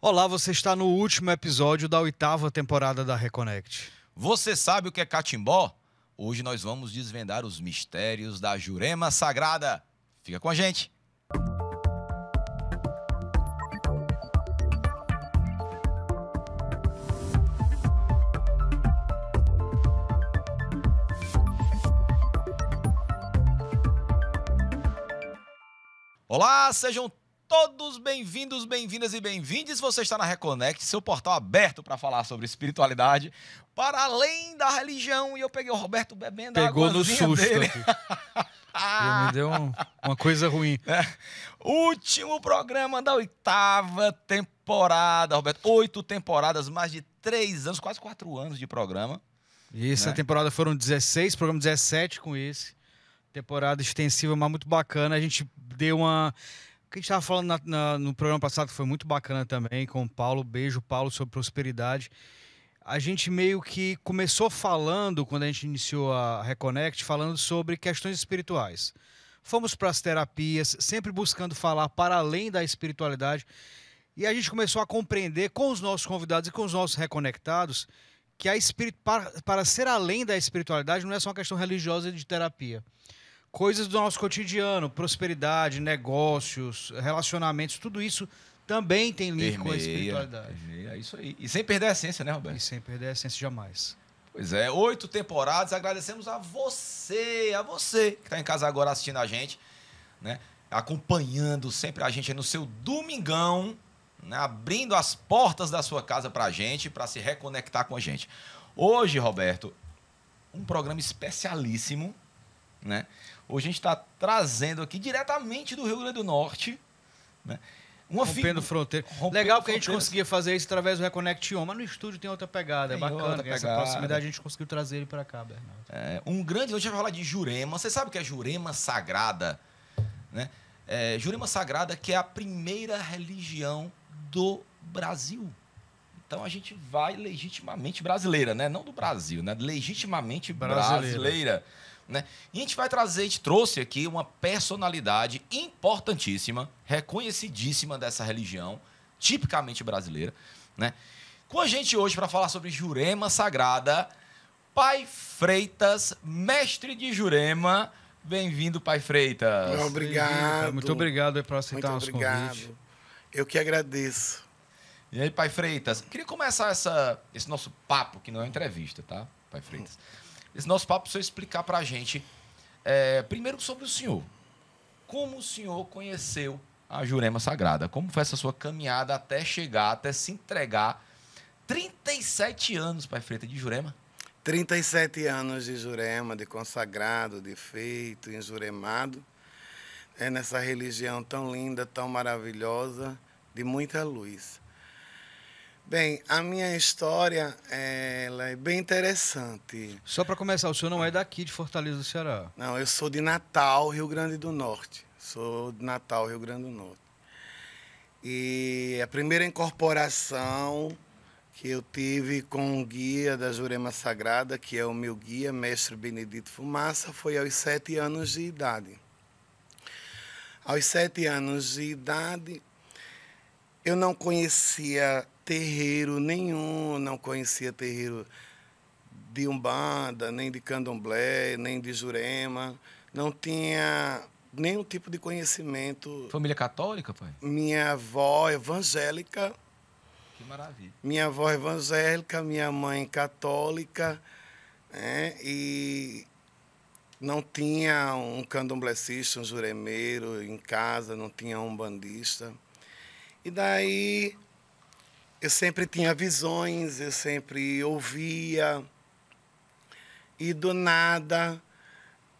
Olá, você está no último episódio da oitava temporada da Reconnect. Você sabe o que é catimbó? Hoje nós vamos desvendar os mistérios da Jurema Sagrada. Fica com a gente! Olá, sejam todos bem-vindos, bem-vindas e bem-vindes. Você está na Reconnect, seu portal aberto para falar sobre espiritualidade, para além da religião. E eu peguei o Roberto bebendo Pegou a Pegou no susto dele. me deu um, uma coisa ruim. É. Último programa da oitava temporada, Roberto. Oito temporadas, mais de três anos, quase quatro anos de programa. E essa né? temporada foram 16, programa 17 com esse. Temporada extensiva, mas muito bacana. A gente deu uma que a gente estava falando na, na, no programa passado, que foi muito bacana também, com o Paulo. Beijo, Paulo, sobre prosperidade. A gente meio que começou falando, quando a gente iniciou a Reconnect, falando sobre questões espirituais. Fomos para as terapias, sempre buscando falar para além da espiritualidade. E a gente começou a compreender com os nossos convidados e com os nossos reconectados que a espirit para, para ser além da espiritualidade não é só uma questão religiosa de terapia coisas do nosso cotidiano, prosperidade, negócios, relacionamentos, tudo isso também tem link permeia, com a espiritualidade. Permeia, é isso aí. E sem perder a essência, né, Roberto? E sem perder a essência jamais. Pois é, oito temporadas. Agradecemos a você, a você que está em casa agora assistindo a gente, né? Acompanhando sempre a gente no seu domingão, né? abrindo as portas da sua casa para a gente, para se reconectar com a gente. Hoje, Roberto, um programa especialíssimo, né? Hoje a gente está trazendo aqui diretamente do Rio Grande do Norte. Né? Uma rompendo fi... fronteira. Rompendo Legal que a gente conseguia fazer isso através do Reconnect On, mas no estúdio tem outra pegada. Tem é bacana, outra pegada. essa proximidade a gente conseguiu trazer ele para cá, Bernardo. É, um grande. Hoje a gente vai falar de Jurema. Você sabe o que é Jurema Sagrada? Né? É, Jurema Sagrada, que é a primeira religião do Brasil. Então a gente vai legitimamente brasileira, né? Não do Brasil, né? Legitimamente brasileira. brasileira. Né? E a gente vai trazer, a gente trouxe aqui uma personalidade importantíssima, reconhecidíssima dessa religião, tipicamente brasileira. Né? Com a gente hoje para falar sobre Jurema Sagrada, Pai Freitas, mestre de Jurema. Bem-vindo, Pai Freitas. Obrigado. Muito obrigado por aceitar Muito nosso obrigado. convite. Eu que agradeço. E aí, Pai Freitas, queria começar essa, esse nosso papo, que não é entrevista, tá, Pai Freitas? Hum esse nosso papo para o senhor explicar para a gente, é, primeiro sobre o senhor. Como o senhor conheceu a Jurema Sagrada? Como foi essa sua caminhada até chegar, até se entregar? 37 anos, Pai Freita, de Jurema? 37 anos de Jurema, de consagrado, de feito, enjuremado. É nessa religião tão linda, tão maravilhosa, de muita luz. Bem, a minha história ela é bem interessante. Só para começar, o senhor não é daqui de Fortaleza do Ceará? Não, eu sou de Natal, Rio Grande do Norte. Sou de Natal, Rio Grande do Norte. E a primeira incorporação que eu tive com o guia da Jurema Sagrada, que é o meu guia, mestre Benedito Fumaça, foi aos sete anos de idade. Aos sete anos de idade, eu não conhecia terreiro nenhum, não conhecia terreiro de Umbanda, nem de Candomblé, nem de Jurema, não tinha nenhum tipo de conhecimento. Família católica, pai? Minha avó evangélica. Que maravilha. Minha avó evangélica, minha mãe católica, né? E não tinha um candomblessista, um juremeiro em casa, não tinha um bandista. E daí eu sempre tinha visões, eu sempre ouvia. E do nada,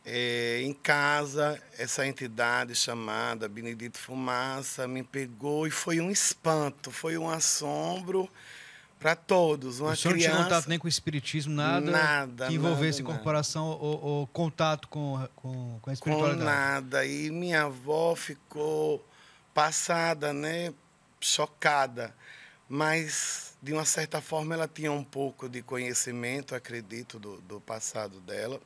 é, em casa, essa entidade chamada Benedito Fumaça me pegou e foi um espanto, foi um assombro para todos. Uma o senhor criança, não tinha contato nem com o espiritismo, nada, nada que envolvesse nada, incorporação nada. Ou, ou, contato com, com, com a espiritualidade? Com nada. E minha avó ficou passada, né? Chocada mas de uma certa forma ela tinha um pouco de conhecimento, acredito, do, do passado dela.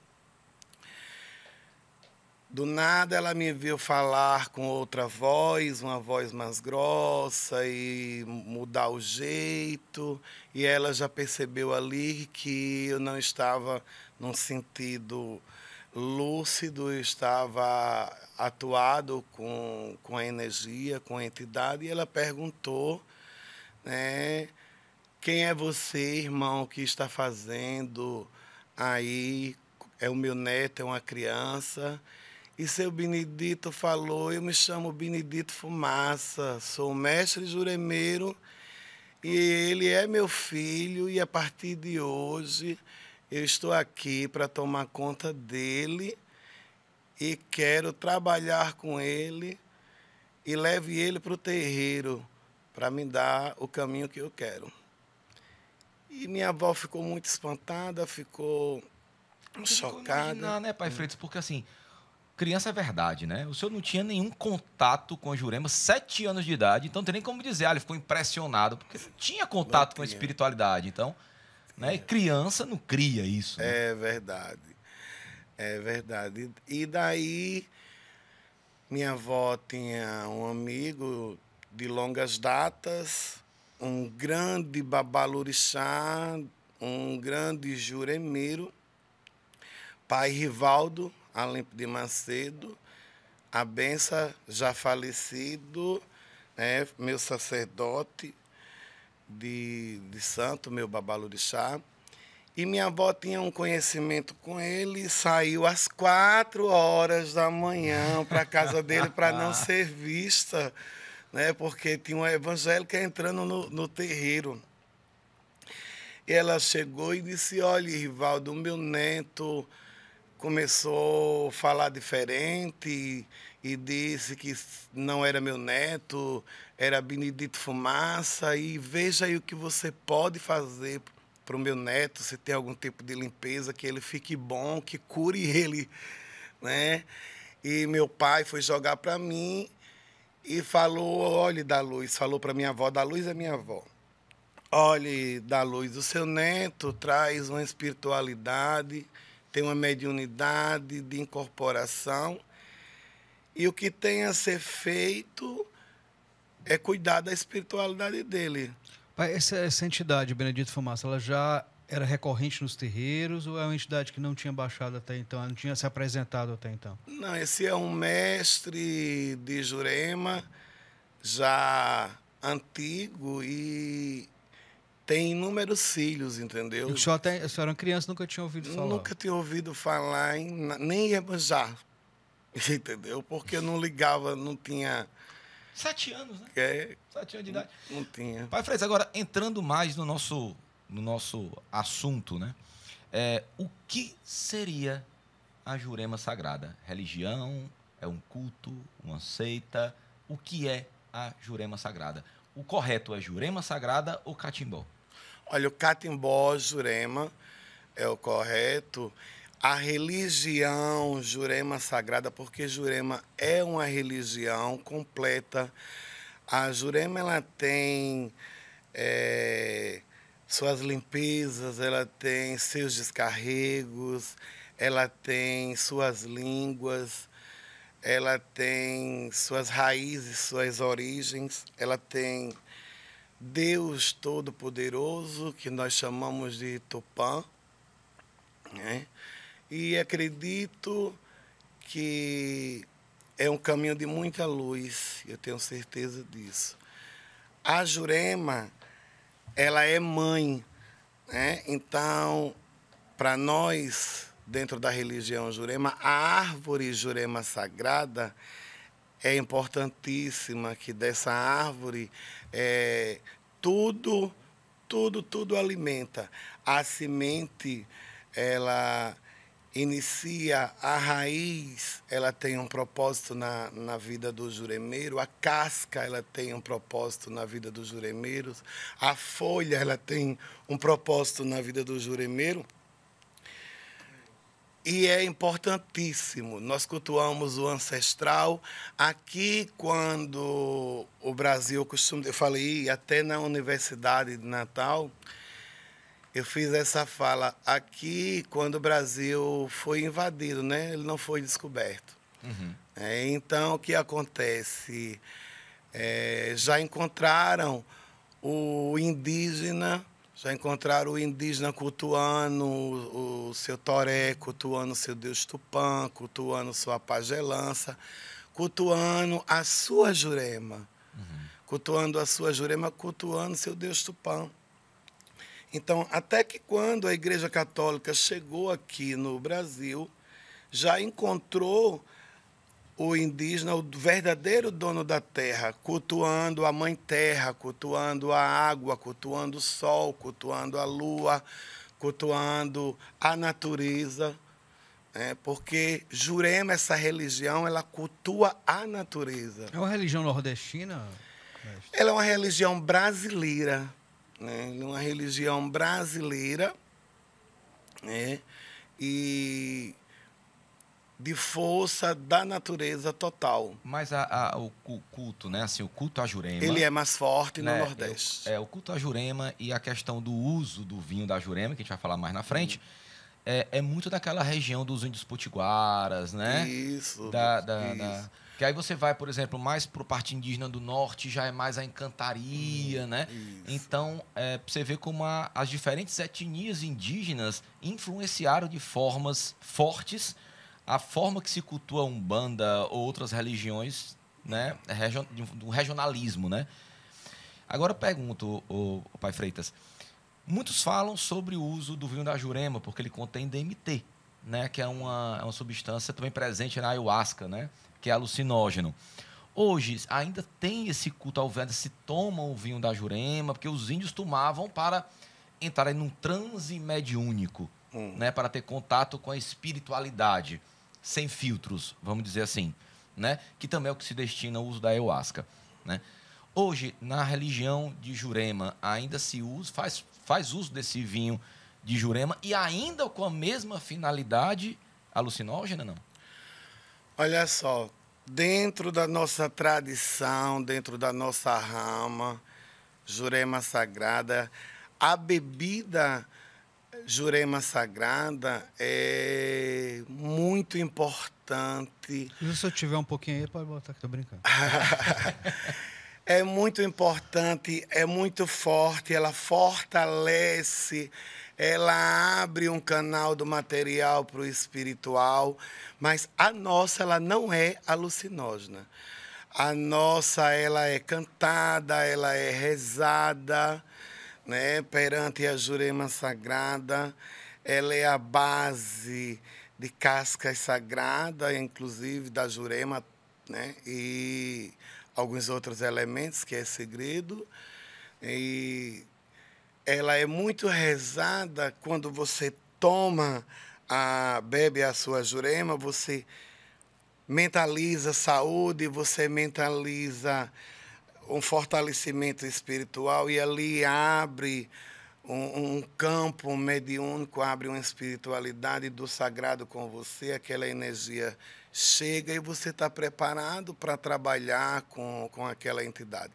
Do nada ela me viu falar com outra voz, uma voz mais grossa e mudar o jeito, e ela já percebeu ali que eu não estava num sentido lúcido, estava atuado com, com a energia, com a entidade, e ela perguntou né? Quem é você, irmão, que está fazendo aí? É o meu neto, é uma criança. E seu Benedito falou: Eu me chamo Benedito Fumaça, sou mestre juremeiro e ele é meu filho. E a partir de hoje eu estou aqui para tomar conta dele e quero trabalhar com ele e leve ele para o terreiro para me dar o caminho que eu quero. E minha avó ficou muito espantada, ficou Você chocada. não né, pai hum. Freitas? Porque assim, criança é verdade, né? O senhor não tinha nenhum contato com a Jurema, sete anos de idade, então não tem nem como dizer, ah, ele ficou impressionado, porque tinha contato com a espiritualidade, então. Né? É. E criança não cria isso. Né? É verdade. É verdade. E daí, minha avó tinha um amigo de longas datas, um grande babalorixá, um grande juremeiro, pai Rivaldo Alempo de Macedo, a benção já falecido, né, meu sacerdote de, de santo, meu babalorixá. E minha avó tinha um conhecimento com ele, saiu às quatro horas da manhã para a casa dele para não ser vista né? Porque tinha uma evangélica entrando no, no terreiro. E ela chegou e disse: Olha, Rivaldo, o meu neto começou a falar diferente e disse que não era meu neto, era Benedito Fumaça. E veja aí o que você pode fazer para o meu neto, se tem algum tipo de limpeza, que ele fique bom, que cure ele, né? E meu pai foi jogar para mim e falou: olhe da luz, falou para minha avó, da luz é minha avó. Olhe da luz, o seu neto traz uma espiritualidade, tem uma mediunidade de incorporação. E o que tem a ser feito é cuidar da espiritualidade dele. Pai, essa, essa entidade, Benedito Fumaça, ela já era recorrente nos terreiros ou é uma entidade que não tinha baixado até então, não tinha se apresentado até então? Não, esse é um mestre de Jurema já antigo e tem inúmeros filhos, entendeu? o senhor, até, o senhor era criança nunca tinha ouvido falar? Nunca tinha ouvido falar em, nem Iemanjá, entendeu? Porque não ligava, não tinha... Sete anos, né? É, Sete anos de idade. Não, não tinha. Pai Freitas, agora entrando mais no nosso no nosso assunto, né? É, o que seria a Jurema Sagrada? Religião? É um culto? Uma seita? O que é a Jurema Sagrada? O correto é Jurema Sagrada ou Catimbó? Olha, o Catimbó, Jurema, é o correto. A religião Jurema Sagrada, porque Jurema é uma religião completa. A Jurema ela tem é, suas limpezas, ela tem seus descarregos, ela tem suas línguas, ela tem suas raízes, suas origens, ela tem Deus Todo-Poderoso, que nós chamamos de Tupã. Né? E acredito que é um caminho de muita luz, eu tenho certeza disso. A Jurema ela é mãe. Né? Então, para nós, dentro da religião jurema, a árvore jurema sagrada é importantíssima, que dessa árvore é, tudo, tudo, tudo alimenta. A semente, ela inicia a raiz, ela tem um propósito na, na vida do juremeiro, a casca ela tem um propósito na vida dos juremeiros, a folha ela tem um propósito na vida do juremeiro. E é importantíssimo. Nós cultuamos o ancestral. Aqui, quando o Brasil costuma. Eu falei, até na Universidade de Natal, eu fiz essa fala aqui quando o Brasil foi invadido, né? Ele não foi descoberto. Uhum. É, então, o que acontece? É, já encontraram o indígena, já encontraram o indígena cutuano, o, o seu toré, cutuano seu deus Tupã, cutuano sua pagelança, cutuano a sua jurema, uhum. cutuando a sua jurema, cutuando seu deus Tupã. Então, até que quando a Igreja Católica chegou aqui no Brasil, já encontrou o indígena, o verdadeiro dono da terra, cultuando a mãe terra, cultuando a água, cultuando o sol, cultuando a lua, cultuando a natureza. Né? porque Jurema, essa religião, ela cultua a natureza. É uma religião nordestina? Ela é uma religião brasileira né? uma religião brasileira, né? E de força da natureza total. Mas a, a, o, culto, né? Assim, o culto a Jurema. Ele é mais forte né? no Nordeste. É, é, o culto a Jurema e a questão do uso do vinho da Jurema, que a gente vai falar mais na frente. Uhum. É, é, muito daquela região dos índios potiguaras, né? Isso. Da, da, isso. Que aí você vai, por exemplo, mais para o parte indígena do norte, já é mais a encantaria, hum, né? Isso. Então, é, você vê como a, as diferentes etnias indígenas influenciaram de formas fortes a forma que se cultua Umbanda ou outras religiões, né? É do regionalismo, né? Agora eu pergunto, o, o Pai Freitas, muitos falam sobre o uso do vinho da Jurema, porque ele contém DMT, né? Que é uma, é uma substância também presente na ayahuasca, né? que é alucinógeno. Hoje ainda tem esse culto ao velho, se toma o vinho da Jurema, porque os índios tomavam para entrar em um transe mediúnico, hum. né, para ter contato com a espiritualidade, sem filtros, vamos dizer assim, né, que também é o que se destina ao uso da ayahuasca, né? Hoje, na religião de Jurema, ainda se usa, faz, faz uso desse vinho de Jurema e ainda com a mesma finalidade alucinógena, não? Olha só, dentro da nossa tradição, dentro da nossa rama, Jurema Sagrada, a bebida Jurema Sagrada é muito importante. Se eu tiver um pouquinho aí, pode botar que tô brincando. é muito importante, é muito forte, ela fortalece ela abre um canal do material para o espiritual, mas a nossa ela não é alucinógena. A nossa ela é cantada, ela é rezada, né, perante a Jurema Sagrada, ela é a base de cascas sagradas, inclusive da Jurema, né, e alguns outros elementos que é segredo. E ela é muito rezada quando você toma, a, bebe a sua jurema, você mentaliza saúde, você mentaliza um fortalecimento espiritual e ali abre um, um campo mediúnico, abre uma espiritualidade do sagrado com você, aquela energia chega e você está preparado para trabalhar com, com aquela entidade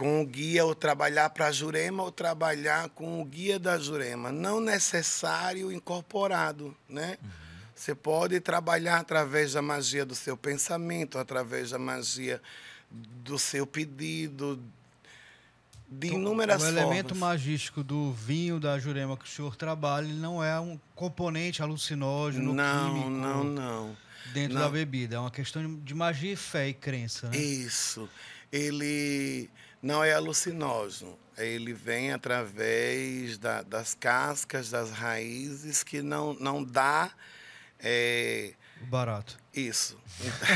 com o guia ou trabalhar para a Jurema ou trabalhar com o guia da Jurema. Não necessário incorporado, né? Uhum. Você pode trabalhar através da magia do seu pensamento, através da magia do seu pedido, de então, inúmeras formas. O elemento magístico do vinho da Jurema que o senhor trabalha não é um componente alucinógeno, não, químico. Não, não, Dentro não. da bebida. É uma questão de magia, fé e crença. Né? Isso. Ele não é alucinógeno. É, ele vem através da, das cascas, das raízes, que não, não dá. É... Barato. Isso.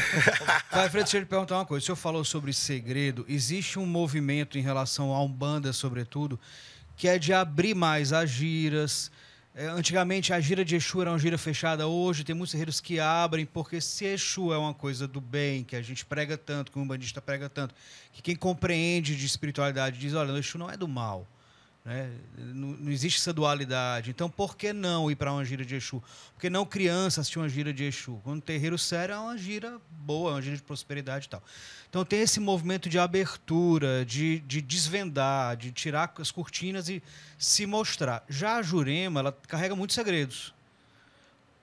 Vai, Fred, deixa eu te perguntar uma coisa. O senhor falou sobre segredo. Existe um movimento em relação à Umbanda, sobretudo, que é de abrir mais as giras, é, antigamente a gira de Exu era uma gira fechada, hoje tem muitos terreiros que abrem, porque se Exu é uma coisa do bem, que a gente prega tanto, que o um bandista prega tanto, que quem compreende de espiritualidade diz: olha, o Exu não é do mal. Né? Não, não, existe essa dualidade. Então, por que não ir para uma gira de Exu? Por que não criança assistir uma gira de Exu? Quando o terreiro sério é uma gira boa, é uma gira de prosperidade e tal. Então, tem esse movimento de abertura, de, de desvendar, de tirar as cortinas e se mostrar. Já a Jurema, ela carrega muitos segredos.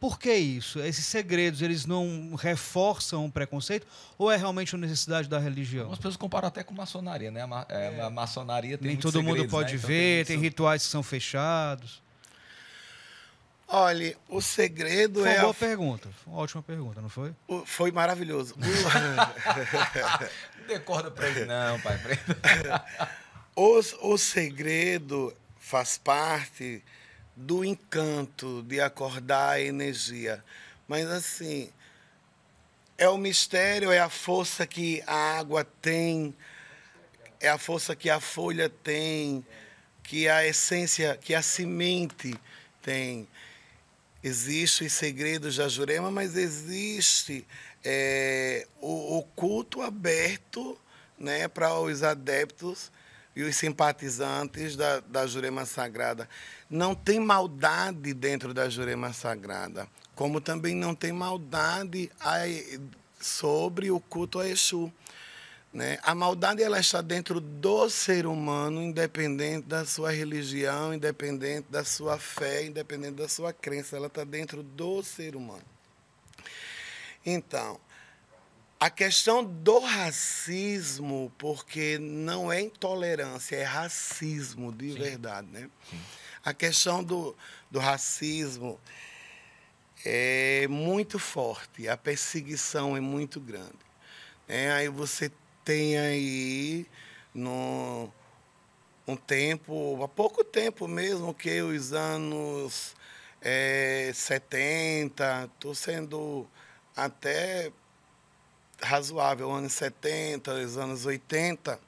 Por que isso? Esses segredos, eles não reforçam o preconceito ou é realmente uma necessidade da religião? Algumas pessoas comparam até com maçonaria, né? A, ma é. é. a maçonaria tem Nem todo segredos, mundo pode né? então, ver, tem, tem rituais que são fechados. Olha, o segredo foi uma Uma é boa a... pergunta. Foi uma ótima pergunta, não foi? O, foi maravilhoso. não decorda pra ele, não, pai. Os, o segredo faz parte do encanto, de acordar a energia. Mas assim, é o mistério, é a força que a água tem, é a força que a folha tem, que a essência, que a semente tem. Existem os segredos da Jurema, mas existe é, o, o culto aberto né, para os adeptos e os simpatizantes da, da Jurema Sagrada. Não tem maldade dentro da Jurema Sagrada, como também não tem maldade a, sobre o culto a Exu. Né? A maldade ela está dentro do ser humano, independente da sua religião, independente da sua fé, independente da sua crença, ela está dentro do ser humano. Então, a questão do racismo, porque não é intolerância, é racismo de Sim. verdade, né? Sim. A questão do, do racismo é muito forte, a perseguição é muito grande. É, aí você tem aí no, um tempo, há pouco tempo mesmo, que os anos é, 70, estou sendo até razoável, anos 70, anos 80,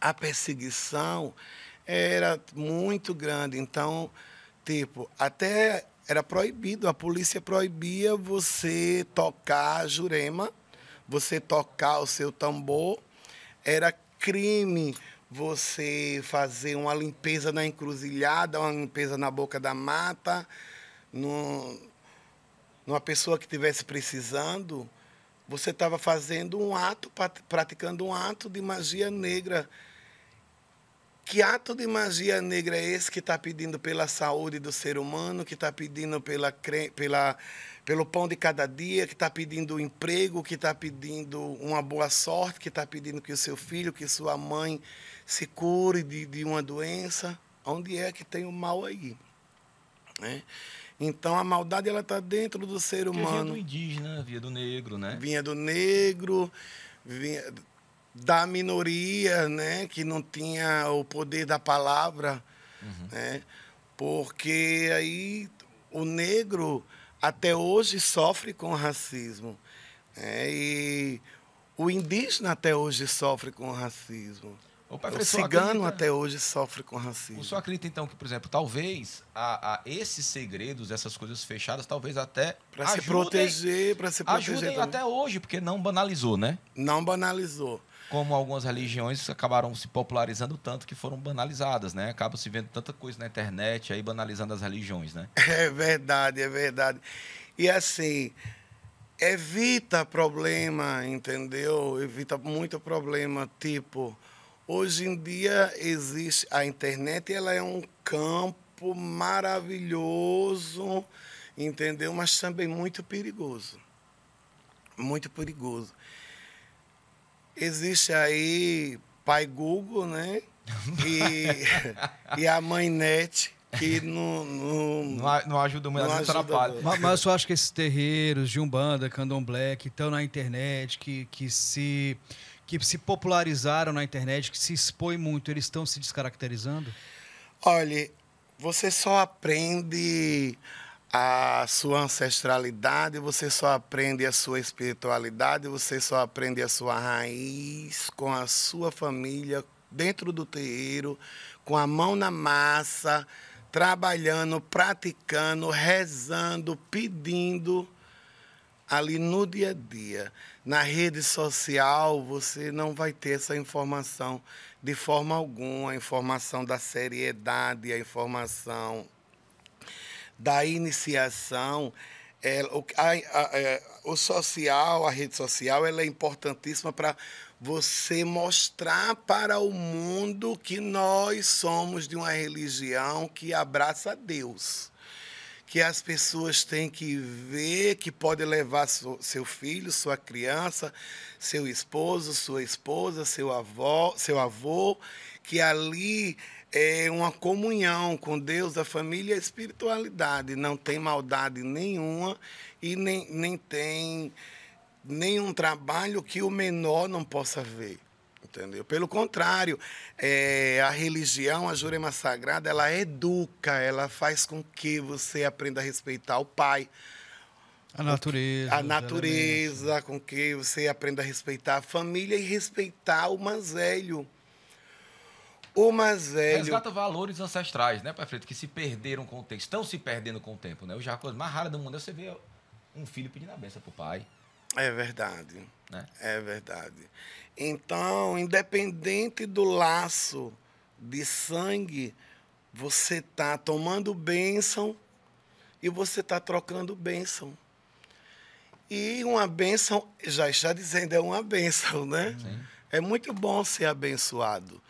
a perseguição era muito grande. Então, tipo, até era proibido, a polícia proibia você tocar a jurema, você tocar o seu tambor. Era crime você fazer uma limpeza na encruzilhada, uma limpeza na boca da mata, no, numa pessoa que estivesse precisando. Você estava fazendo um ato, praticando um ato de magia negra. Que ato de magia negra é esse que está pedindo pela saúde do ser humano, que está pedindo pela, pela, pelo pão de cada dia, que está pedindo emprego, que está pedindo uma boa sorte, que está pedindo que o seu filho, que sua mãe se cure de, de uma doença? Onde é que tem o mal aí? Né? Então a maldade ela está dentro do ser humano. Vinha do indígena, vinha do negro, né? Vinha do negro, vinha da minoria, né? Que não tinha o poder da palavra, uhum. né? Porque aí o negro até hoje sofre com racismo. Né? E o indígena até hoje sofre com racismo o cigano até hoje sofre com racismo. O senhor acredita, então, que, por exemplo, talvez a, a esses segredos, essas coisas fechadas, talvez até. Para se proteger, para se proteger. Ajudem até hoje, porque não banalizou, né? Não banalizou. Como algumas religiões acabaram se popularizando tanto que foram banalizadas, né? Acaba se vendo tanta coisa na internet aí banalizando as religiões, né? É verdade, é verdade. E assim, evita problema, entendeu? Evita muito problema, tipo Hoje em dia existe a internet, ela é um campo maravilhoso, entendeu? Mas também muito perigoso. Muito perigoso. Existe aí pai Google, né? E, e a mãe Net, que não, não, não, não ajuda muito, não atrapalha. Mas, mas eu acho que esses terreiros de Umbanda, Candomblé, que estão na internet, que, que se que se popularizaram na internet, que se expõem muito, eles estão se descaracterizando? Olha, você só aprende a sua ancestralidade, você só aprende a sua espiritualidade, você só aprende a sua raiz com a sua família, dentro do terreiro, com a mão na massa, trabalhando, praticando, rezando, pedindo ali no dia a dia. Na rede social, você não vai ter essa informação de forma alguma, a informação da seriedade, a informação da iniciação. É, o, a, a, é, o social, a rede social, ela é importantíssima para você mostrar para o mundo que nós somos de uma religião que abraça Deus que as pessoas têm que ver que pode levar seu filho, sua criança, seu esposo, sua esposa, seu avó, seu avô, que ali é uma comunhão com Deus, a família e a espiritualidade. Não tem maldade nenhuma e nem, nem tem nenhum trabalho que o menor não possa ver entendeu? Pelo contrário, é, a religião, a Jurema Sagrada, ela educa, ela faz com que você aprenda a respeitar o pai. A natureza. A natureza, com que você aprenda a respeitar a família e respeitar o mais velho. O mais velho. Resgata valores ancestrais, né, pai Freito? Que se perderam com o tempo, estão se perdendo com o tempo, né? O já a coisa mais rara do mundo é você ver um filho pedindo a benção pro pai. É verdade. Né? É verdade. Então, independente do laço de sangue, você está tomando bênção e você está trocando bênção. E uma bênção, já está dizendo, é uma bênção, né? Sim. É muito bom ser abençoado.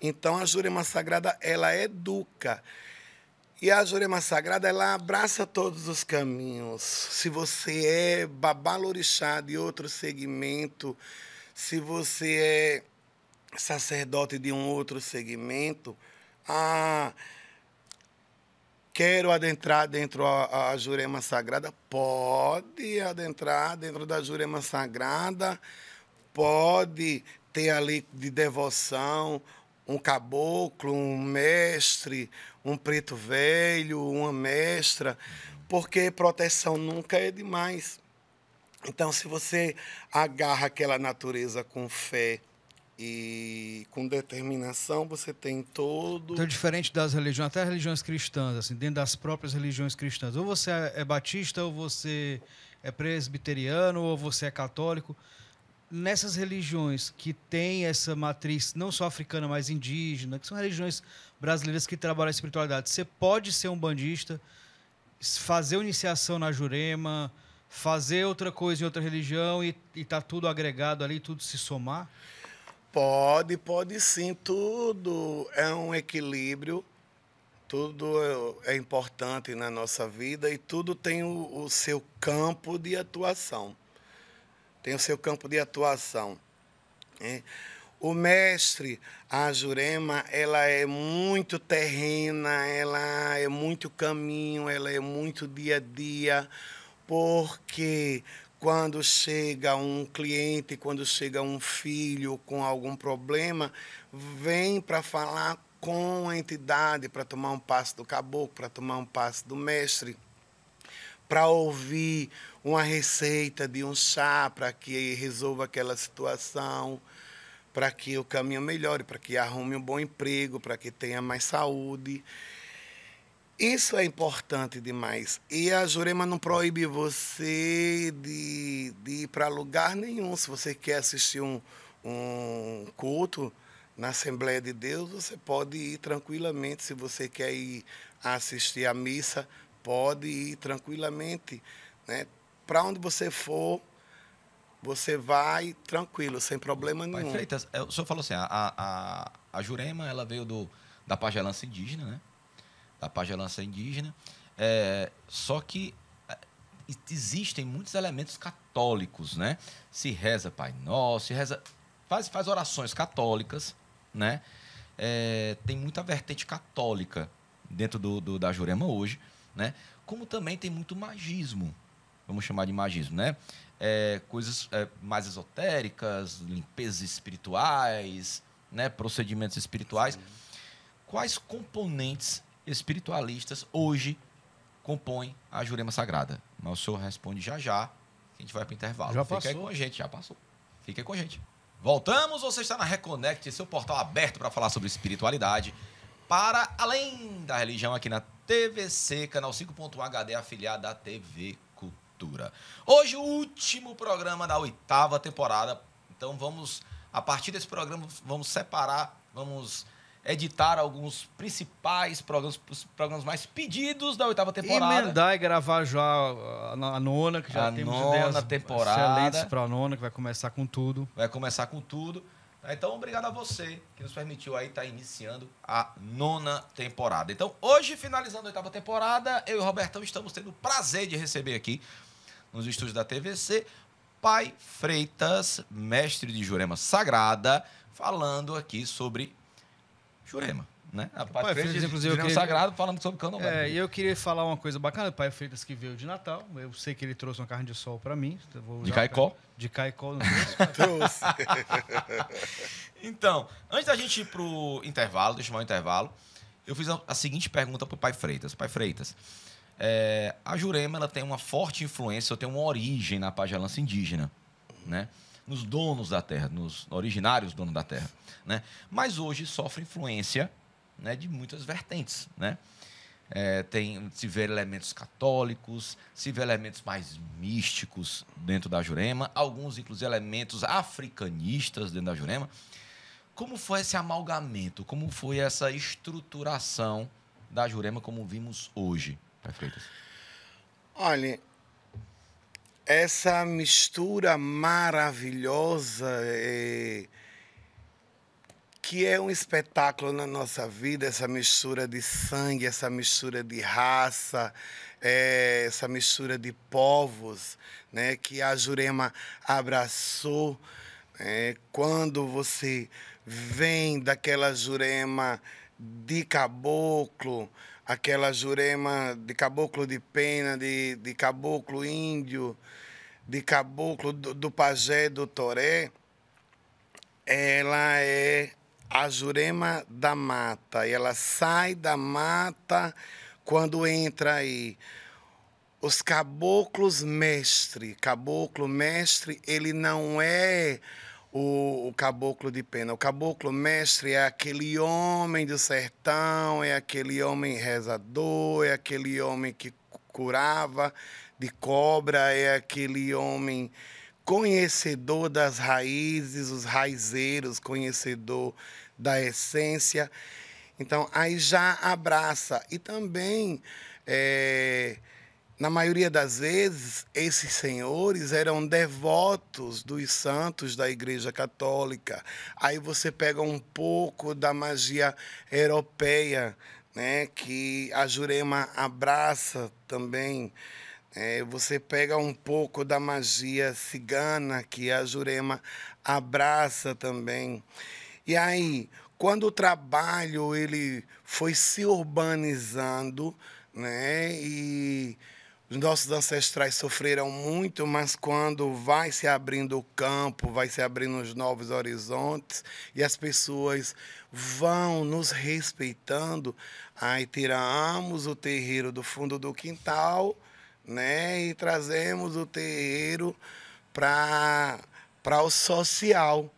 Então, a Jurema Sagrada, ela educa. E a Jurema Sagrada, ela abraça todos os caminhos. Se você é babalorixá de outro segmento, se você é sacerdote de um outro segmento, ah, quero adentrar dentro a, Jurema Sagrada, pode adentrar dentro da Jurema Sagrada, pode ter ali de devoção um caboclo, um mestre, um preto velho, uma mestra, porque proteção nunca é demais. Então, se você agarra aquela natureza com fé e com determinação, você tem todo. Então, diferente das religiões, até religiões cristãs, assim, dentro das próprias religiões cristãs. Ou você é, é batista, ou você é presbiteriano, ou você é católico. Nessas religiões que têm essa matriz não só africana, mas indígena, que são religiões brasileiras que trabalham a espiritualidade. Você pode ser um bandista, fazer iniciação na Jurema, fazer outra coisa em outra religião e, está tá tudo agregado ali, tudo se somar? Pode, pode sim. Tudo é um equilíbrio. Tudo é, é importante na nossa vida e tudo tem o, o seu campo de atuação. Tem o seu campo de atuação. hein? O mestre, a Jurema, ela é muito terrena, ela é muito caminho, ela é muito dia a dia, porque quando chega um cliente, quando chega um filho com algum problema, vem para falar com a entidade, para tomar um passo do caboclo, para tomar um passo do mestre, para ouvir uma receita de um chá para que resolva aquela situação para que o caminho melhore, para que arrume um bom emprego, para que tenha mais saúde. Isso é importante demais. E a Jurema não proíbe você de, de ir para lugar nenhum. Se você quer assistir um, um culto na Assembleia de Deus, você pode ir tranquilamente. Se você quer ir assistir à missa, pode ir tranquilamente. Né? Para onde você for, você vai tranquilo, sem problema nenhum. Pai Freitas, é, o senhor falou assim, a, a, a Jurema ela veio do, da pagelança indígena, né? Da pagelança indígena. É, só que é, existem muitos elementos católicos, né? Se reza Pai Nosso, se reza... Faz, faz orações católicas, né? É, tem muita vertente católica dentro do, do, da Jurema hoje, né? Como também tem muito magismo, vamos chamar de magismo, né? é, coisas é, mais esotéricas, limpezas espirituais, né, procedimentos espirituais. Sim. Quais componentes espiritualistas hoje compõem a Jurema Sagrada? Mas o senhor responde já já, que a gente vai para o intervalo. Já Fica passou. aí com a gente, já passou. Fica aí com a gente. Voltamos, você está na Reconnect, seu portal aberto para falar sobre espiritualidade, para além da religião aqui na TVC, canal 5.1 HD afiliado à TV Cultura. Hoje, o último programa da oitava temporada. Então, vamos, a partir desse programa, vamos separar, vamos editar alguns principais programas, programas mais pedidos da oitava temporada. Emendar e gravar já a nona, que já a temos nona ideias temporada. excelentes para a nona, que vai começar com tudo. Vai começar com tudo. Tá, então, obrigado a você que nos permitiu aí estar tá iniciando a nona temporada. Então, hoje, finalizando a oitava temporada, eu e o Robertão estamos tendo o prazer de receber aqui nos estúdios da TVC, Pai Freitas, mestre de Jurema Sagrada, falando aqui sobre Jurema. Né? A Pai, Pai Freitas, inclusive, Jurema queria... Sagrado, falando sobre candomblé. É, e eu queria falar uma coisa bacana, o Pai Freitas que veio de Natal, eu sei que ele trouxe uma carne de sol para mim. de Caicó? Pra... De Caicó, não trouxe. então, antes da gente ir pro intervalo, deixa eu chamar o intervalo, eu fiz a, a seguinte pergunta pro Pai Freitas. Pai Freitas, é, a Jurema ela tem uma forte influência, tem uma origem na pagelança indígena, né? nos donos da terra, nos originários donos da terra. Né? Mas hoje sofre influência né, de muitas vertentes. Né? É, tem, se vê elementos católicos, se vê elementos mais místicos dentro da Jurema, alguns, inclusive, elementos africanistas dentro da Jurema. Como foi esse amalgamento? Como foi essa estruturação da Jurema como vimos hoje? Pai tá Freitas? Assim. Olha, essa mistura maravilhosa é, que é um espetáculo na nossa vida, essa mistura de sangue, essa mistura de raça, é, essa mistura de povos, né, que a Jurema abraçou. É, quando você vem daquela Jurema de caboclo, aquela jurema de caboclo de pena, de, de caboclo índio, de caboclo do, do pajé do toré, ela é a jurema da mata. E ela sai da mata quando entra aí. Os caboclos mestre, caboclo mestre, ele não é o, o caboclo de pena. O caboclo mestre é aquele homem do sertão, é aquele homem rezador, é aquele homem que curava de cobra, é aquele homem conhecedor das raízes, os raizeiros, conhecedor da essência. Então, aí já abraça. E também é, na maioria das vezes, esses senhores eram devotos dos santos da Igreja Católica. Aí você pega um pouco da magia europeia, né, que a Jurema abraça também. É, você pega um pouco da magia cigana, que a Jurema abraça também. E aí, quando o trabalho ele foi se urbanizando, né, e os nossos ancestrais sofreram muito, mas quando vai se abrindo o campo, vai se abrindo os novos horizontes e as pessoas vão nos respeitando, aí tiramos o terreiro do fundo do quintal, né, e trazemos o terreiro para para o social.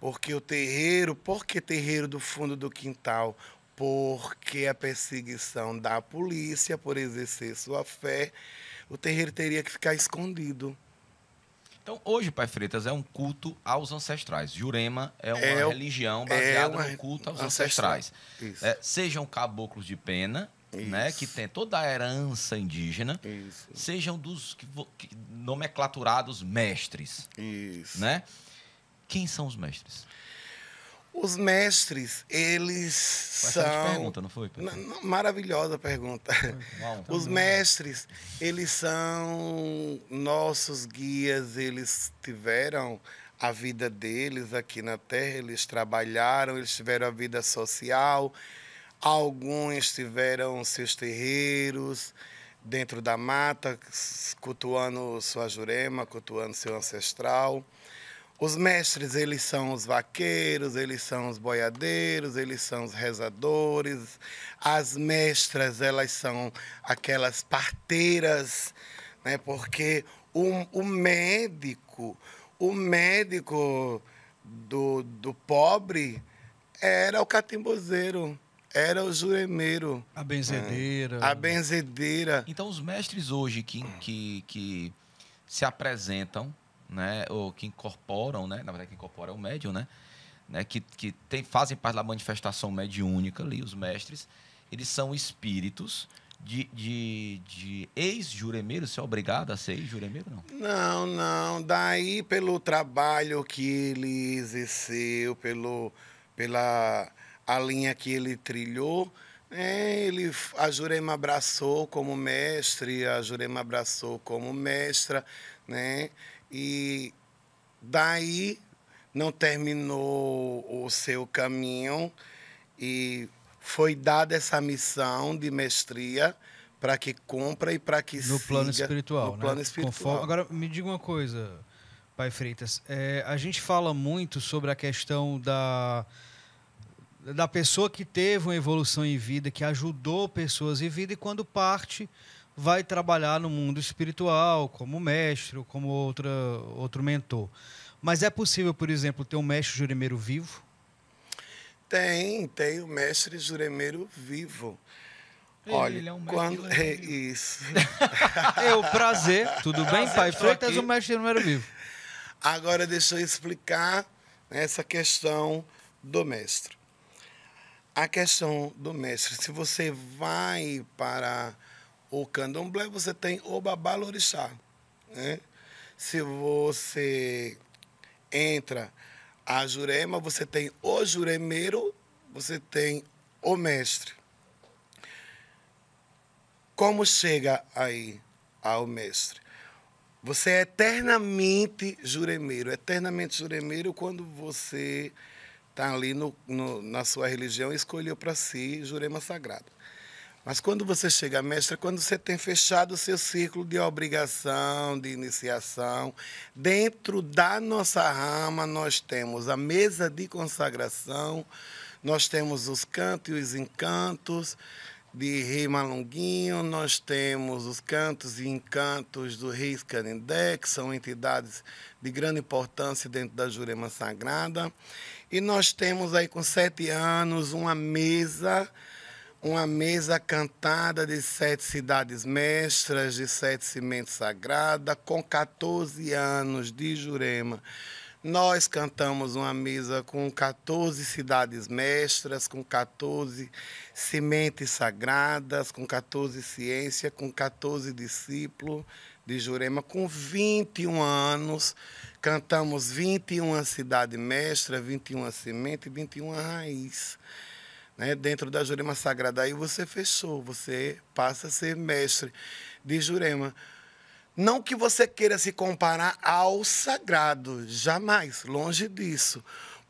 Porque o terreiro, por que terreiro do fundo do quintal? porque a perseguição da polícia por exercer sua fé, o terreiro teria que ficar escondido. Então, hoje, Pai Freitas, é um culto aos ancestrais. Jurema é uma é, religião baseada é uma... no culto aos ancestrais. É, sejam caboclos de pena, né, que tem toda a herança indígena, Isso. sejam dos que, que nomenclaturados mestres. Isso. Né? Quem são os mestres? Os mestres, eles são. pergunta, não foi? Maravilhosa pergunta. Uau, Os mestres, eles são nossos guias, eles tiveram a vida deles aqui na Terra, eles trabalharam, eles tiveram a vida social, alguns tiveram seus terreiros dentro da mata, cultuando sua jurema, cultuando seu ancestral. Os mestres, eles são os vaqueiros, eles são os boiadeiros, eles são os rezadores. As mestras, elas são aquelas parteiras, né? Porque o, o médico, o médico do, do pobre era o catimbozeiro era o juremeiro. A benzedeira. Né? A benzedeira. Então, os mestres hoje que, que, que se apresentam né, ou que incorporam, né, na verdade, que incorpora é o médium, né, né que, que tem, fazem parte da manifestação mediúnica ali, os mestres, eles são espíritos de, de, de ex-juremeiro? Você é obrigado a ser ex-juremeiro, não? Não, não. Daí, pelo trabalho que ele exerceu, pelo, pela a linha que ele trilhou, é, ele, a Jurema abraçou como mestre, a Jurema abraçou como mestra, né? E daí não terminou o seu caminho e foi dada essa missão de mestria para que cumpra e para que no plano espiritual, no né? plano espiritual. Conforme... Agora me diga uma coisa, Pai Freitas, é, a gente fala muito sobre a questão da da pessoa que teve uma evolução em vida, que ajudou pessoas em vida e quando parte vai trabalhar no mundo espiritual, como mestre, ou como outra, outro mentor. Mas é possível, por exemplo, ter um mestre juremeiro vivo? Tem, tem o mestre juremeiro vivo. Ele, Olha, ele é um quando é isso. É prazer, tudo bem, prazer, pai Freitas, o mestre juremeiro vivo. Agora deixa eu explicar essa questão do mestre. A questão do mestre, se você vai para o candomblé você tem o babalorixá. Né? Se você entra a jurema, você tem o juremeiro, você tem o mestre. Como chega aí ao mestre? Você é eternamente juremeiro, eternamente juremeiro quando você está ali no, no, na sua religião e escolheu para si jurema sagrada. Mas quando você chega, mestre, quando você tem fechado o seu ciclo de obrigação, de iniciação, dentro da nossa rama nós temos a mesa de consagração, nós temos os cantos e os encantos de Rei Malunguinho, nós temos os cantos e encantos do Rei Scarindé, que são entidades de grande importância dentro da Jurema Sagrada. E nós temos aí com sete anos uma mesa uma mesa cantada de sete cidades mestras, de sete sementes sagradas, com 14 anos de Jurema. Nós cantamos uma mesa com 14 cidades mestras, com 14 sementes sagradas, com 14 ciências, com 14 discípulos de Jurema. Com 21 anos, cantamos 21 cidades mestras, 21 sementes e 21 raiz né, dentro da Jurema Sagrada. Aí você fechou, você passa a ser mestre de Jurema. Não que você queira se comparar ao sagrado, jamais, longe disso.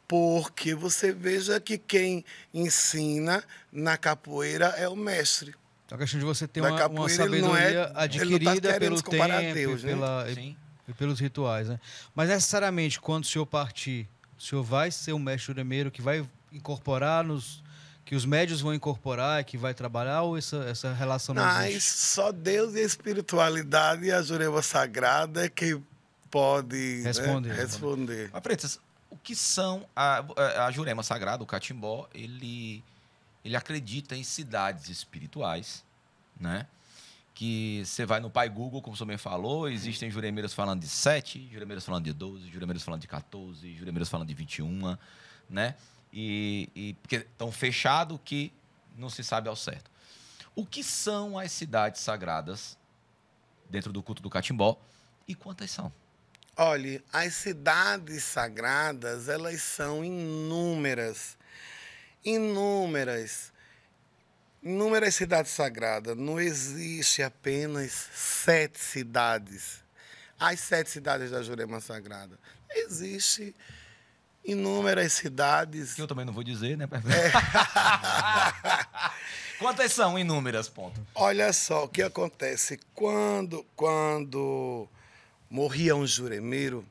Porque você veja que quem ensina na capoeira é o mestre. Então, a questão de você ter uma, capoeira, uma é sabedoria é, adquirida tá pelo tempo Deus, né? pela, né? e, e, pelos rituais. Né? Mas, necessariamente, quando o senhor partir, o senhor vai ser um mestre uremeiro que vai incorporar nos, que os médios vão incorporar, que vai trabalhar, ou essa, essa relação não, não existe? Só Deus e a espiritualidade e a jurema sagrada é que pode responder. Né, responder. Mas, Pretas, o que são a, a, jurema sagrada, o catimbó, ele, ele acredita em cidades espirituais, né? que você vai no Pai Google, como o senhor falou, existem juremeiros falando de 7, juremeiros falando de 12, juremeiros falando de 14, juremeiros falando de 21, né? e, e porque é tão fechado que não se sabe ao certo. O que são as cidades sagradas dentro do culto do Catimbó e quantas são? Olhe, as cidades sagradas, elas são inúmeras. Inúmeras. Inúmeras cidades sagradas. Não existe apenas sete cidades. As sete cidades da Jurema Sagrada. Existe inúmeras cidades. Que eu também não vou dizer, né? É. Quantas são inúmeras, ponto? Olha só, o que acontece. Quando, quando morria um juremeiro,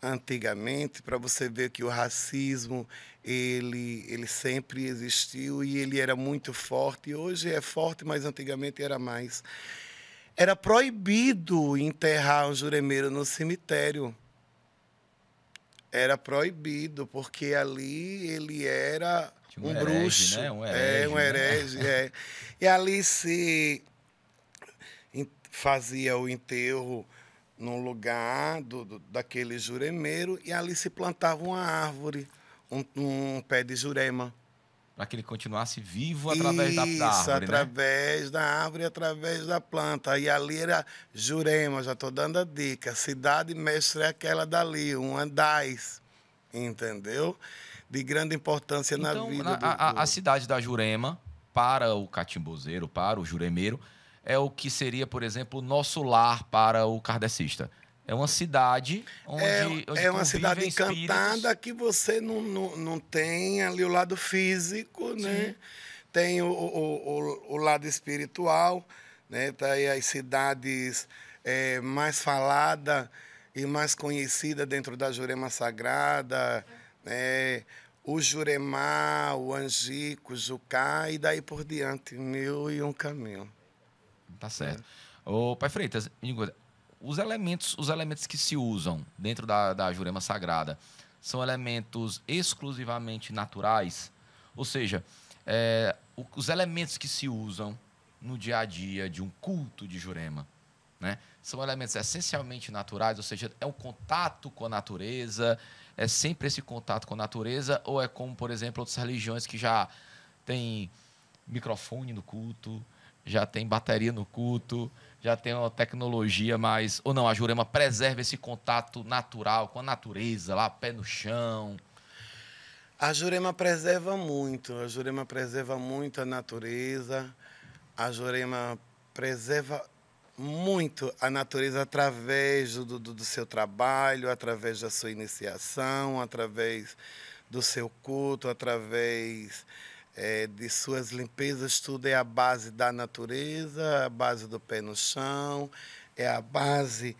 antigamente, para você ver que o racismo, ele, ele sempre existiu e ele era muito forte. Hoje é forte, mas antigamente era mais. Era proibido enterrar um juremeiro no cemitério era proibido, porque ali ele era um, um herege, bruxo. Né? Um é, né? herege, é, um herege. Né? É. E ali se fazia o enterro num lugar do, do, daquele juremeiro e ali se plantava uma árvore, um, um pé de jurema para que ele continuasse vivo através Isso, da, da árvore. Né? através né? da árvore, através da planta. E ali era Jurema, já estou dando a dica. Cidade mestre é aquela dali, um andais, entendeu? De grande importância então, na vida. Na, do, a, a, cidade da Jurema, para o catimbozeiro, para o juremeiro, é o que seria, por exemplo, nosso lar para o kardecista. É uma cidade onde. É, onde é uma cidade espíritos. encantada que você não, não, não tem ali o lado físico, né? Sim. né? Tem o, o, o, o, lado espiritual, né? Tá aí as cidades é, mais falada e mais conhecida dentro da Jurema Sagrada, né? o Juremá, o Angico, o Jucá e daí por diante, mil e um caminho. Tá certo. É. Ô, Pai Freitas, os elementos, os elementos que se usam dentro da, da Jurema Sagrada são elementos exclusivamente naturais, ou seja, é, os elementos que se usam no dia a dia de um culto de Jurema. Né? São elementos essencialmente naturais, ou seja, é um contato com a natureza, é sempre esse contato com a natureza, ou é como, por exemplo, outras religiões que já tem microfone no culto, já tem bateria no culto, já tem uma tecnologia mais. Ou não, a Jurema preserva esse contato natural com a natureza, lá, pé no chão. A Jurema preserva muito, a Jurema preserva muito a natureza, a Jurema preserva muito a natureza através do, do, do seu trabalho, através da sua iniciação, através do seu culto, através é, de suas limpezas, tudo é a base da natureza, a base do pé no chão, é a base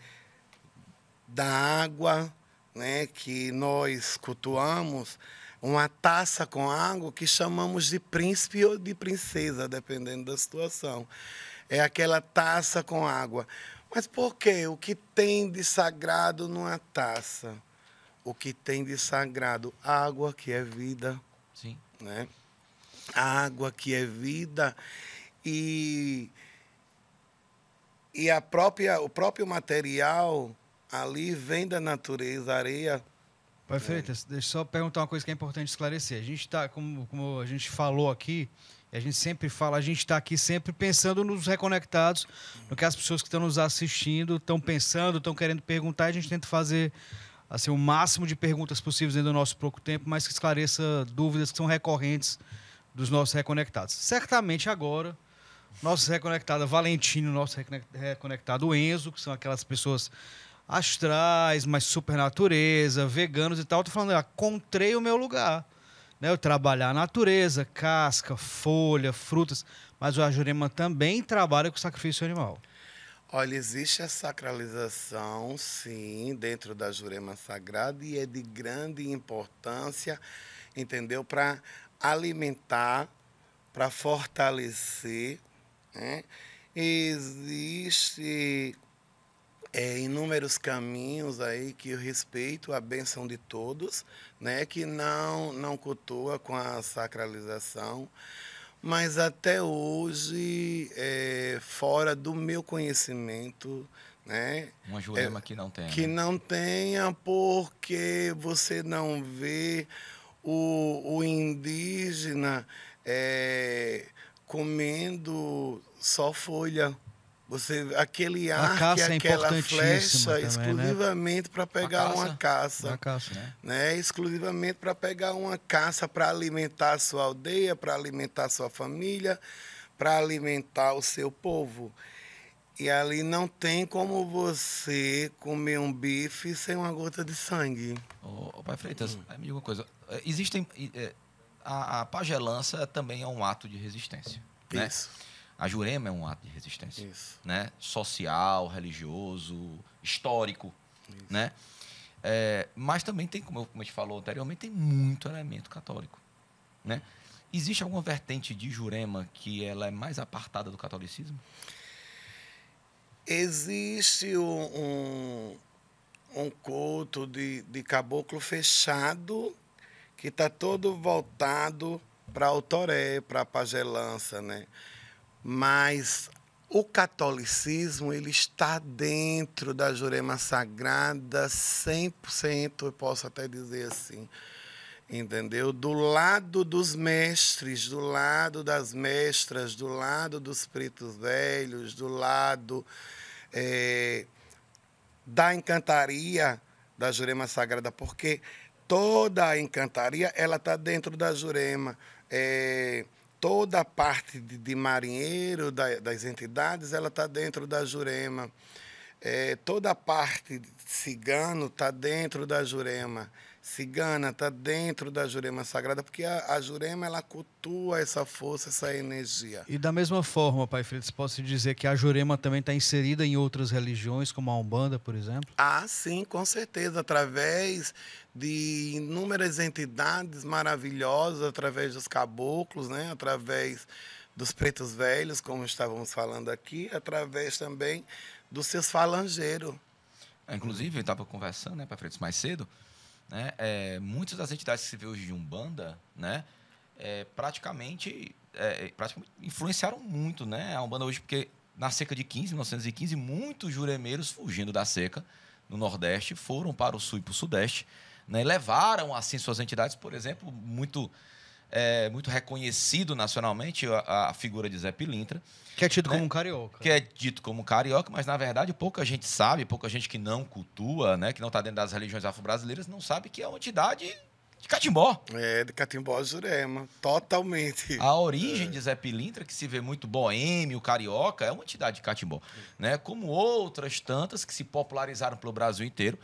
da água, né, que nós cultuamos, uma taça com água que chamamos de príncipe ou de princesa, dependendo da situação. É aquela taça com água. Mas por quê? O que tem de sagrado numa taça? O que tem de sagrado? Água que é vida. Sim. Né? a água que é vida e e a própria o próprio material ali vem da natureza, areia. Perfeito. É. Deixa eu só perguntar uma coisa que é importante esclarecer. A gente está, como, como a gente falou aqui, a gente sempre fala, a gente está aqui sempre pensando nos reconectados, no que as pessoas que estão nos assistindo estão pensando, estão querendo perguntar, a gente tenta fazer assim, o máximo de perguntas possíveis dentro do nosso pouco tempo, mas que esclareça dúvidas que são recorrentes dos nossos reconectados. Certamente agora, nosso reconectado Valentino, nosso reconectado Enzo, que são aquelas pessoas astrais, mas super natureza, veganos e tal, tô falando, ah, encontrei o meu lugar. Né? Eu trabalhar a natureza, casca, folha, frutas, mas o Ajurema também trabalha com sacrifício animal. Olha, existe a sacralização, sim, dentro da Jurema Sagrada e é de grande importância, entendeu? Para alimentar, para fortalecer. Né? Existe é, inúmeros caminhos aí que eu respeito a benção de todos, né, que não não cultua com a sacralização, mas até hoje é, fora do meu conhecimento, né? Uma jurema é, que não Que né? não tenha porque você não vê o, o indígena é, comendo só folha. Você, aquele arco, é aquela flecha, também, né? exclusivamente né? para pegar caça, uma caça. caça né? né? Exclusivamente para pegar uma caça, para alimentar a sua aldeia, para alimentar a sua família, para alimentar o seu povo. E ali não tem como você comer um bife sem uma gota de sangue. Ô, pai Freitas, hum. me diga uma coisa. É, existem é, a, a pagelança também é um ato de resistência. Né? Isso. Né? A jurema é um ato de resistência. Isso. Né? Social, religioso, histórico. Isso. Né? É, mas também tem, como, eu, como a gente falou anteriormente, tem muito elemento católico. Né? Existe alguma vertente de jurema que ela é mais apartada do catolicismo? Existe um, um, um culto de, de caboclo fechado que está todo voltado para o toré, para a pagelança, né? Mas o catolicismo ele está dentro da Jurema Sagrada 100%, eu posso até dizer assim. Entendeu? Do lado dos mestres, do lado das mestras, do lado dos pretos velhos, do lado é, da encantaria da Jurema Sagrada, porque toda a encantaria ela está dentro da Jurema. É, toda a parte de, de marinheiro da, das entidades ela está dentro da Jurema. É, toda a parte cigano está dentro da Jurema. Cigana está dentro da Jurema Sagrada, porque a, a, Jurema ela cultua essa força, essa energia. E da mesma forma, Pai Freitas, posso dizer que a Jurema também está inserida em outras religiões, como a Umbanda, por exemplo? Ah, sim, com certeza. Através de inúmeras entidades maravilhosas através dos caboclos, né? através dos pretos velhos, como estávamos falando aqui, através também dos seus falangeiros. Inclusive, eu estava conversando né, para frente mais cedo, né, é, muitas das entidades que se vê hoje de Umbanda, né, é, praticamente, é, é, praticamente influenciaram muito né, a Umbanda hoje, porque na seca de 15, 1915, muitos juremeiros fugindo da seca no Nordeste foram para o Sul e para o Sudeste, né? levaram assim suas entidades, por exemplo, muito é, muito reconhecido nacionalmente a, a, figura de Zé Pilintra. Que é tido né? como um carioca. Que é dito como um carioca, mas na verdade pouca gente sabe, pouca gente que não cultua, né, que não está dentro das religiões afro-brasileiras, não sabe que é uma entidade de Catimbó. É, de Catimbó Jurema, totalmente. A origem é. de Zé Pilintra, que se vê muito boêmio, carioca, é uma entidade de Catimbó. Né? Como outras tantas que se popularizaram pelo Brasil inteiro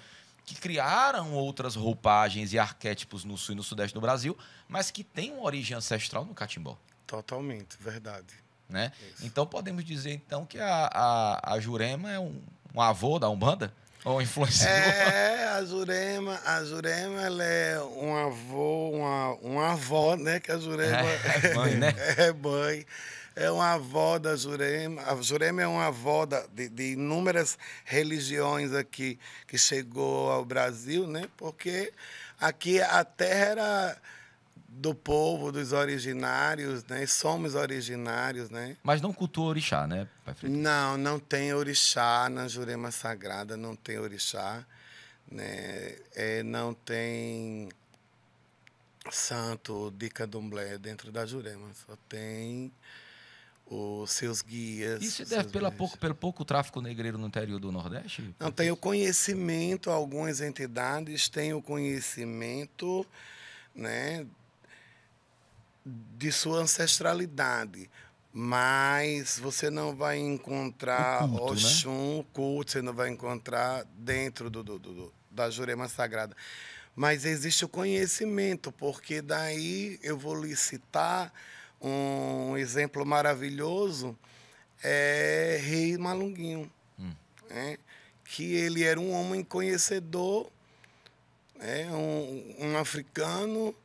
que criaram outras roupagens e arquétipos no sul e no sudeste do Brasil, mas que têm uma origem ancestral no catimbó. Totalmente, verdade. Né? Então podemos dizer então que a, a, a Jurema é um, um avô da Umbanda? Ou influenciou? É, a Jurema, a Jurema ela é um avô, uma, uma avó, né? Que a Jurema é, é mãe, né? é mãe é uma avó da Jurema. A Jurema é uma avó da, de, de, inúmeras religiões aqui que chegou ao Brasil, né? Porque aqui a terra era do povo, dos originários, né? Somos originários, né? Mas não cultua orixá, né, Pai Não, não tem orixá na Jurema Sagrada, não tem orixá, né? É, não tem santo de candomblé dentro da Jurema, só tem os seus guias. Isso deve pela pouco, pelo pouco tráfico negreiro no interior do Nordeste? Não, tem o conhecimento, algumas entidades têm o conhecimento né, de sua ancestralidade. Mas você não vai encontrar o culto, né? Oxum, né? culto, você não vai encontrar dentro do, do, do da Jurema Sagrada. Mas existe o conhecimento, porque daí eu vou licitar um exemplo maravilhoso é Rei Malunguinho, hum. né? que ele era um homem conhecedor, né? um, um africano,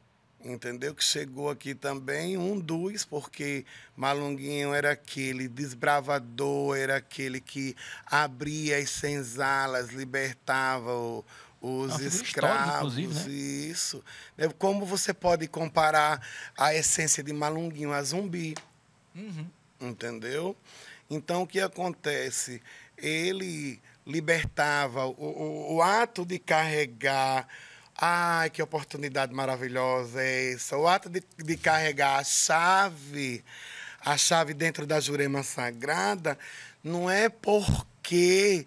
entendeu? Que chegou aqui também, um dos, porque Malunguinho era aquele desbravador, era aquele que abria as senzalas, libertava o, os escravos, né? isso. Né, como você pode comparar a essência de Malunguinho a zumbi? Uhum. Entendeu? Então, o que acontece? Ele libertava o, o, o ato de carregar Ai, que oportunidade maravilhosa é essa. O ato de, de, carregar a chave, a chave dentro da jurema sagrada, não é porque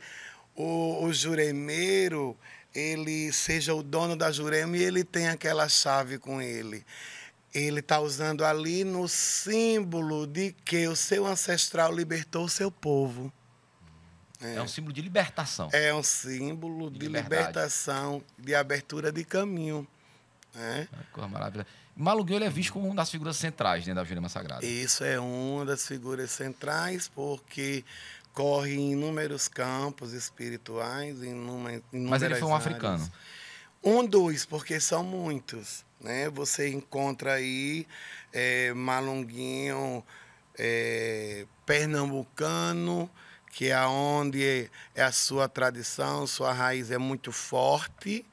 o, o juremeiro ele seja o dono da Jurema e ele tem aquela chave com ele. Ele está usando ali no símbolo de que o seu ancestral libertou o seu povo. É. é um símbolo de libertação. É um símbolo de, de libertação, de abertura de caminho. É. Uma coisa Malugueu ele é visto como uma das figuras centrais né, da Jurema Sagrada. Isso é uma das figuras centrais, porque corre em inúmeros campos espirituais, em inúmeras Mas ele foi um áreas. africano. Um dos, porque são muitos. Né? Você encontra aí é, malunguinho é, pernambucano, que é onde é a sua tradição, sua raiz é muito forte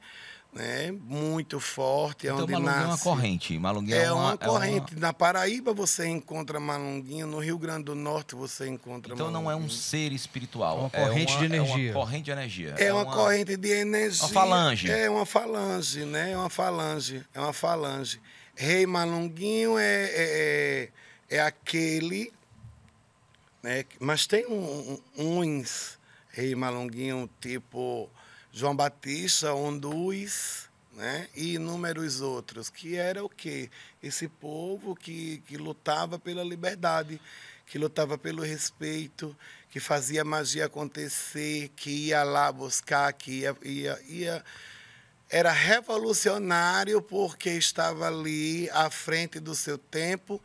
né? Muito forte. Então, onde malunguinho é nasce... É, é, é uma corrente. Malunguinho é, uma, uma corrente. É uma... Na Paraíba você encontra malunguinho, no Rio Grande do Norte você encontra Então malunguinho. não é um ser espiritual. É uma corrente é uma, de energia. É uma corrente de energia. É, uma, corrente de energia. Uma falange. É uma falange, né? É uma falange. É uma falange. Rei Malunguinho é, é, é aquele. Né? Mas tem um, um, uns Rei Malunguinho tipo João Batista, Onduz, né? e inúmeros outros, que era o quê? Esse povo que, que lutava pela liberdade, que lutava pelo respeito, que fazia magia acontecer, que ia lá buscar, que ia, ia, ia era revolucionário porque estava ali à frente do seu tempo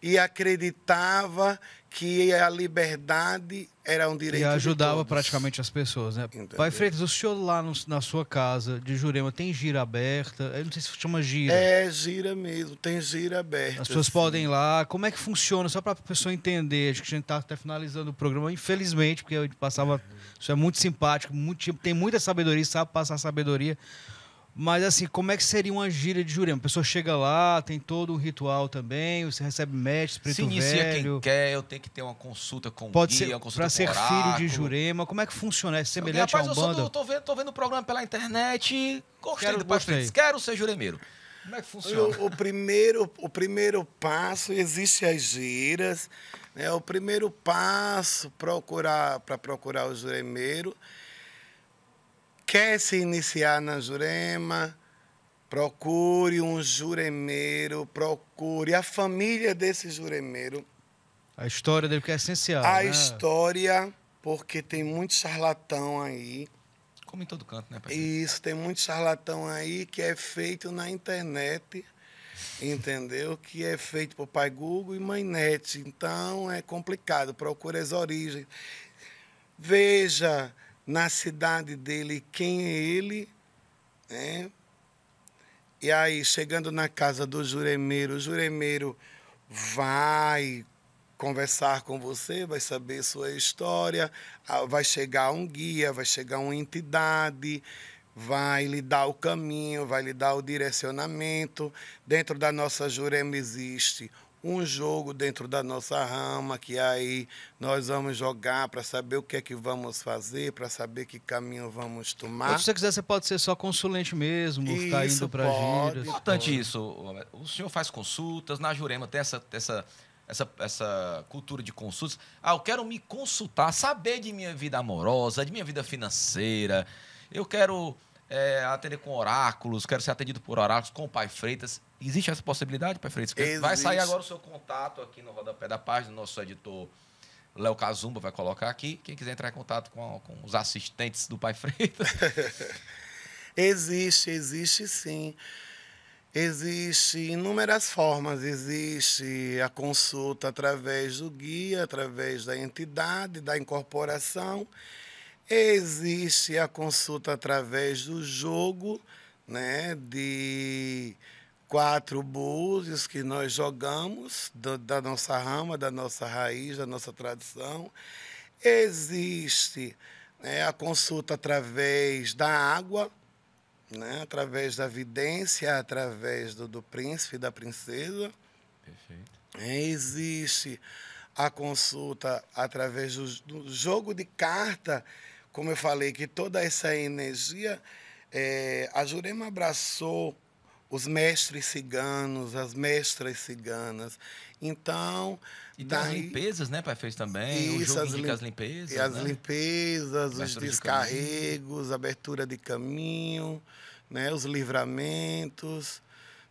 e acreditava que a liberdade era um direito. E ajudava praticamente as pessoas, né? Entendeu? Pai Freitas, o senhor lá no, na sua casa de Jurema tem gira aberta? Eu não sei se chama gira. É, gira mesmo, tem gira aberta. As pessoas podem ir lá. Como é que funciona? Só para a pessoa entender. Acho que a gente está até finalizando o programa, infelizmente, porque a gente passava. senhor é muito simpático, muito, tem muita sabedoria, sabe passar sabedoria. Mas assim, como é que seria uma gira de Jurema? A pessoa chega lá, tem todo um ritual também, você recebe mestre, espírito Se inicia velho. quem quer, eu tenho que ter uma consulta com Pode guia, ser, uma consulta ser filho de Jurema, como é que funciona? É semelhante ao rapaz, a Umbanda? Rapaz, eu do, tô vendo, tô vendo o programa pela internet, gostei quero, do gostei. quero ser juremeiro. Como é que funciona? O, o, primeiro, o primeiro passo, existe as giras, né? o primeiro passo procurar para procurar o juremeiro Quer se iniciar na jurema? Procure um juremeiro, procure a família desse juremeiro. A história dele que é essencial. A né? história, porque tem muito charlatão aí. Como em todo canto, né, Paquinha? Isso, tem muito charlatão aí que é feito na internet, entendeu? Que é feito por pai Google e mãe net. Então é complicado, procure as origens. Veja na cidade dele quem é ele. Né? E aí, chegando na casa do Juremeiro, o Juremeiro vai conversar com você, vai saber sua história, vai chegar um guia, vai chegar uma entidade, vai lhe dar o caminho, vai lhe dar o direcionamento. Dentro da nossa Jurema existe um jogo dentro da nossa rama, que aí nós vamos jogar para saber o que é que vamos fazer, para saber que caminho vamos tomar. se você quiser, você pode ser só consulente mesmo, isso, indo para gírias. Importante pode. isso. O senhor faz consultas, na Jurema tem essa, essa, essa, essa cultura de consultas. Ah, eu quero me consultar, saber de minha vida amorosa, de minha vida financeira. Eu quero é, atender com oráculos, quero ser atendido por oráculos, com o Pai Freitas. Existe essa possibilidade, prefeito? Vai sair agora o seu contato aqui no rodapé da página, nosso editor Léo Kazumba vai colocar aqui. Quem quiser entrar em contato com, com os assistentes do Pai Freitas. existe, existe sim. Existe inúmeras formas. Existe a consulta através do guia, através da entidade, da incorporação. Existe a consulta através do jogo, né, de quatro búzios que nós jogamos do, da nossa rama, da nossa raiz, da nossa tradição. Existe né, a consulta através da água, né, através da vidência, através do, do príncipe e da princesa. Perfeito. É, existe a consulta através do, do, jogo de carta, como eu falei, que toda essa energia, é, a Jurema abraçou os mestres ciganos, as mestras ciganas. Então. E daí, as limpezas, né, Pai? Fez também. Isso, o jogo as, lim... as limpezas. E as né? limpezas, os descarregos, de abertura de caminho, né, os livramentos,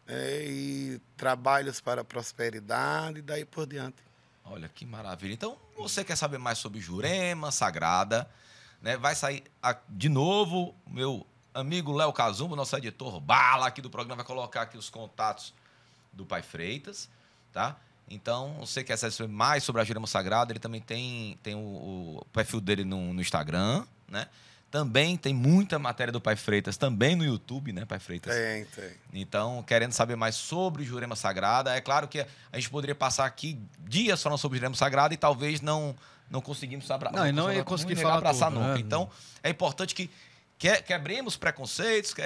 né, e trabalhos para a prosperidade, e daí por diante. Olha que maravilha. Então, você quer saber mais sobre Jurema Sagrada? Né? Vai sair de novo meu amigo Léo Cazumbo, nosso editor bala aqui do programa, vai colocar aqui os contatos do Pai Freitas, tá? Então, você quer saber mais sobre a Jurema Sagrada, ele também tem, tem o, o perfil dele no, no, Instagram, né? Também tem muita matéria do Pai Freitas, também no YouTube, né, Pai Freitas? Tem, tem. Então, querendo saber mais sobre o Jurema Sagrada, é claro que a gente poderia passar aqui dias falando sobre Jurema Sagrada e talvez não, não conseguimos abraçar Não, não, não ia conseguir falar abraçar tudo, nunca. Né? Então, é importante que que, quebremos preconceitos, que,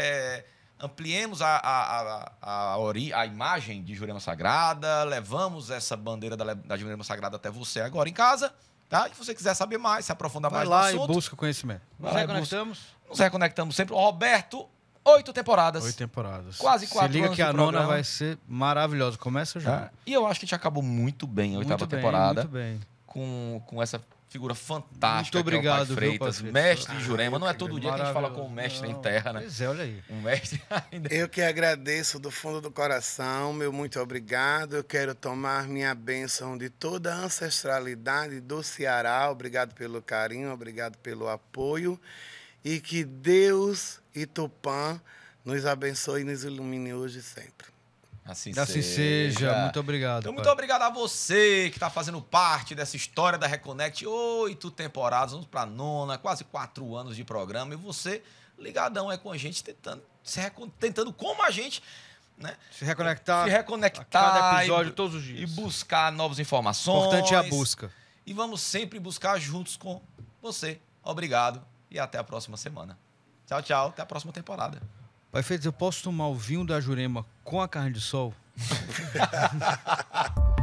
ampliemos a, a, a, a, ori, a imagem de Jurema Sagrada, levamos essa bandeira da, da Jurema Sagrada até você agora em casa. Tá? Se você quiser saber mais, se aprofundar Vai mais lá no assunto. e busca conhecimento. Nos reconectamos. Nos reconectamos sempre. Roberto, oito temporadas. Oito temporadas. Quase quatro Se liga que a nona programa. vai ser maravilhosa. Começa já. É. E eu acho que a gente acabou muito bem a oitava muito bem, temporada. Muito bem. Com, com essa figura fantástica. Muito é obrigado, é Freitas, viu, mestre ah, Jurema. não é todo dia que a gente fala com o mestre não, em terra, né? Pois é, olha aí. Um mestre ainda. Eu que agradeço do fundo do coração, meu muito obrigado. Eu quero tomar minha bênção de toda a ancestralidade do Ceará. Obrigado pelo carinho, obrigado pelo apoio. E que Deus e Tupã nos abençoe e nos ilumine hoje e sempre. Assim, assim seja. seja. Muito obrigado. Então, muito obrigado a você que está fazendo parte dessa história da Reconnect. Oito temporadas, vamos para nona, quase quatro anos de programa. E você ligadão é com a gente, tentando, se tentando como a gente né? Se reconectar. Se reconectar. cada episódio, e, todos os dias. E buscar novas informações. Importante é a busca. E vamos sempre buscar juntos com você. Obrigado e até a próxima semana. Tchau, tchau. Até a próxima temporada. Pai fez, eu posso tomar o vinho da Jurema com a carne de sol?